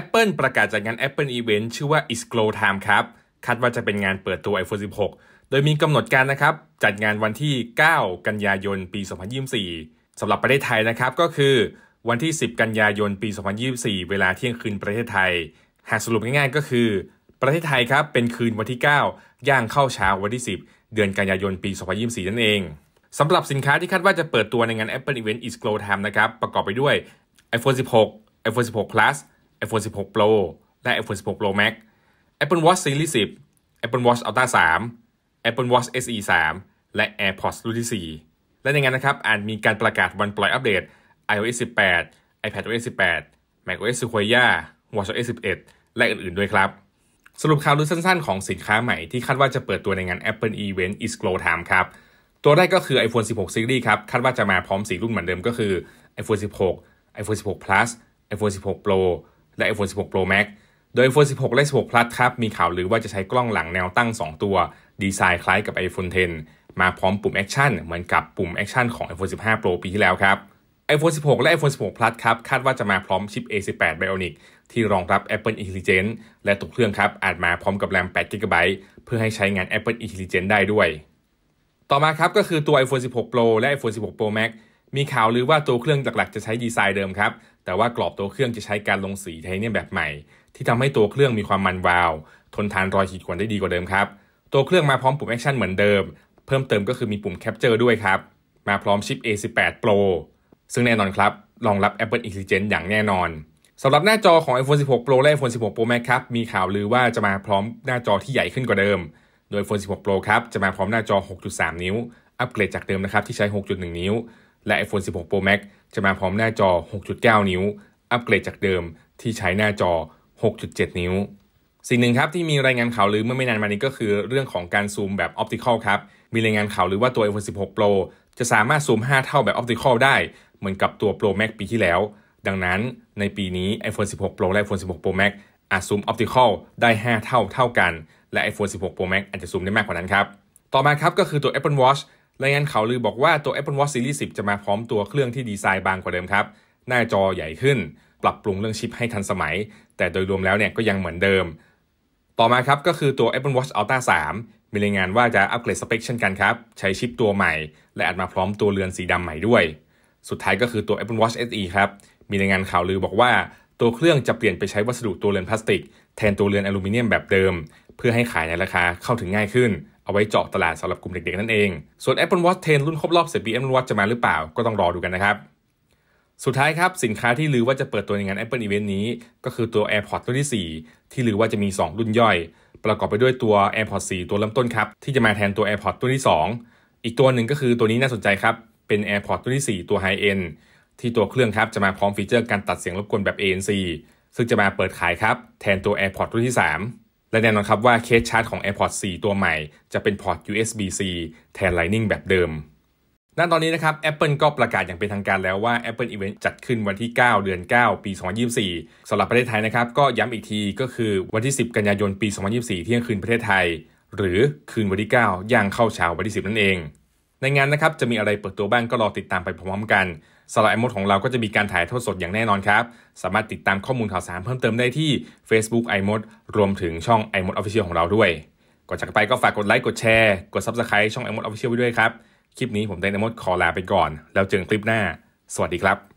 Apple ประกาศจัดงาน Apple Event ชื่อว่า It's Glow Time ครับ คาดว่าจะเป็นงานเปิดตัว iPhone 16 โดยมีกำหนดการนะครับ จัดงานวันที่ 9 กันยายนปี 2024สำหรับประเทศไทยนะครับ ก็คือวันที่ 10 กันยายนปี 2024 เวลาเที่ยงคืนประเทศไทย หากสรุปง่ายๆ ก็คือ ประเทศไทยครับ เป็นคืนวันที่ 9 ย่างเข้าเช้าวันที่ 10 เดือนกันยายนปี2024นั่นเองสำหรับสินค้าที่คาดว่าจะเปิดตัวในงาน Apple Event Is Glow Time นะครับประกอบไปด้วย iPhone 16 iPhone 16 Plus iPhone 16 Pro และ iPhone 16 Pro Max Apple Watch Series 10 Apple Watch Ultra 3 Apple Watch SE 3 และ AirPods รุ่นที่ 4 และในงานนะครับอาจมีการประกาศวันปล่อยอัปเดต iOS 18 iPadOS 18 macOS Sequoia watchOS 11 และอื่น ๆด้วยครับ สรุปข่าวลือสั้นๆของสินค้าใหม่ที่คาดว่าจะเปิดตัวในงาน Apple Event is Glow Time ครับตัวแรกก็คือ iPhone 16 Series ครับคาดว่าจะมาพร้อมสีรุ่นเหมือนเดิมก็คือ iPhone 16 iPhone 16 Plus iPhone 16 Pro และ iPhone 16 Pro Max โดย iPhone 16 และ 16 Plus ครับ มีข่าวลือว่าจะใช้กล้องหลังแนวตั้ง 2 ตัว ดีไซน์คล้ายกับ iPhone 10 มาพร้อมปุ่มแอคชั่นเหมือนกับปุ่มแอคชั่นของ iPhone 15 Pro ปีที่แล้วครับ iPhone 16 และ iPhone 16 Plus ครับคาดว่าจะมาพร้อมชิป A18 Bionic ที่รองรับ Apple Intelligence และตัวเครื่องครับ อาจมาพร้อมกับแรม8 GB เพื่อให้ใช้งาน Apple Intelligence ได้ด้วย ต่อมาครับก็คือตัว iPhone 16 Pro และ iPhone 16 Pro Max มีข่าวลือว่าตัวเครื่องหลักๆจะใช้ดีไซน์เดิมครับ แต่ว่ากรอบตัวเครื่องจะใช้การลงสีไทเทเนียมแบบใหม่ ที่ทำให้ตัวเครื่องมีความมันวาว ทนทานรอยขีดข่วนได้ดีกว่าเดิมครับ ตัวเครื่องมาพร้อมปุ่มแอคชั่นเหมือนเดิม เพิ่มเติมก็คือมีปุ่มแคปเจอร์ด้วยครับ มาพร้อมชิป A18 Pro ซึ่งแน่นอนครับ รองรับ Apple Intelligence อย่างแน่นอนสำหรับหน้าจอของ iPhone 16 Pro และ iPhone 16 Pro Max ครับ มีข่าวลือว่าจะมาพร้อมหน้าจอที่ใหญ่ขึ้นกว่าเดิม โดย iPhone 16 Pro ครับ จะมาพร้อมหน้าจอ 6.3 นิ้ว อัปเกรดจากเดิมนะครับที่ใช้ 6.1 นิ้วและ iPhone 16 Pro Max จะมาพร้อมหน้าจอ 6.9 นิ้ว อัปเกรดจากเดิมที่ใช้หน้าจอ 6.7 นิ้ว สิ่งหนึ่งครับ ที่มีรายงานข่าวลือเมื่อไม่นานมานี้ก็คือเรื่องของการซูมแบบออปติคอลครับ มีรายงานข่าวลือว่าตัว iPhone 16 Pro จะสามารถซูม 5 เท่าแบบออปติคอลได้ เหมือนกับตัว Pro Max ปีที่แล้ว ดังนั้นในปีนี้ iPhone 16 Pro และ iPhone 16 Pro Max อาจซูมออปติคอลได้ 5 เท่าเท่ากัน และ iPhone 16 Pro Max อาจจะซูมได้มากกว่านั้นครับ ต่อมาครับก็คือตัว Apple Watch รายงานข่าวลือบอกว่าตัว Apple Watch Series 10 จะมาพร้อมตัวเครื่องที่ดีไซน์บางกว่าเดิมครับ หน้าจอใหญ่ขึ้น ปรับปรุงเรื่องชิปให้ทันสมัย แต่โดยรวมแล้วเนี่ยก็ยังเหมือนเดิม ต่อมาครับก็คือตัว Apple Watch Ultra 3 มีรายงานว่าจะอัปเกรดสเปคเช่นกันครับ ใช้ชิปตัวใหม่ และอาจมาพร้อมตัวเรือนสีดำใหม่ด้วย สุดท้ายก็คือตัว Apple Watch SE ครับมีรายงานข่าวลือบอกว่า ตัวเครื่องจะเปลี่ยนไปใช้วัสดุตัวเรือนพลาสติกแทนตัวเรือนอลูมิเนียมแบบเดิม เพื่อให้ขายในราคาเข้าถึงง่ายขึ้นเอาไว้เจาะตลาดสำหรับกลุ่มเด็กๆนั่นเอง ส่วน Apple Watch 10 รุ่นครบรอบ 10 ปี Apple Watch จะมาหรือเปล่า ก็ต้องรอดูกันนะครับ สุดท้ายครับสินค้าที่ลือว่าจะเปิดตัวในงาน Apple Event นี้ ก็คือตัว AirPods รุ่นที่ 4 ที่ลือว่าจะมี 2 รุ่นย่อย ประกอบไปด้วยตัว AirPods 4 ตัวเริ่มต้นครับ ที่จะมาแทนตัว AirPods รุ่นที่ 2 อีกตัวหนึ่งก็คือตัวนี้น่าสนใจครับเป็น AirPods รุ่นที่ 4 ตัว High End ที่ตัวเครื่องครับจะมาพร้อมฟีเจอร์การตัดเสียงรบกวนแบบ ANC ซึ่งจะมาเปิดขายครับ แทนตัว AirPods รุ่นที่ 3และแน่นอนครับว่าเคสชาร์จของ AirPods 4 ตัวใหม่จะเป็นพอร์ต USB-C แทน Lightning แบบเดิม ณ ตอนนี้นะครับ Apple ก็ประกาศอย่างเป็นทางการแล้วว่า Apple Event จัดขึ้นวันที่ 9 เดือน 9 ปี 2024 สำหรับประเทศไทยนะครับก็ย้ำอีกทีก็คือวันที่ 10 กันยายน ปี 2024 เที่ยงคืนประเทศไทย หรือคืนวันที่ 9 ย่างเข้าเช้าวันที่ 10 นั่นเองในงานนะครับ จะมีอะไรเปิดตัวบ้างก็รอติดตามไปพร้อมกันสไลด์มดของเราก็จะมีการถ่ายทอดสดอย่างแน่นอนครับ สามารถติดตามข้อมูลข่าวสารเพิ่มเติมได้ที่ Facebook iMod รวมถึงช่อง iMod Official ของเราด้วยก่อนจากไปก็ฝากกดไลค์กดแชร์กด Subscribe ช่อง iMod Official ไว้ด้วยครับ คลิปนี้ผมเต้นไอมดขอลาไปก่อน แล้วเจอกันคลิปหน้า สวัสดีครับ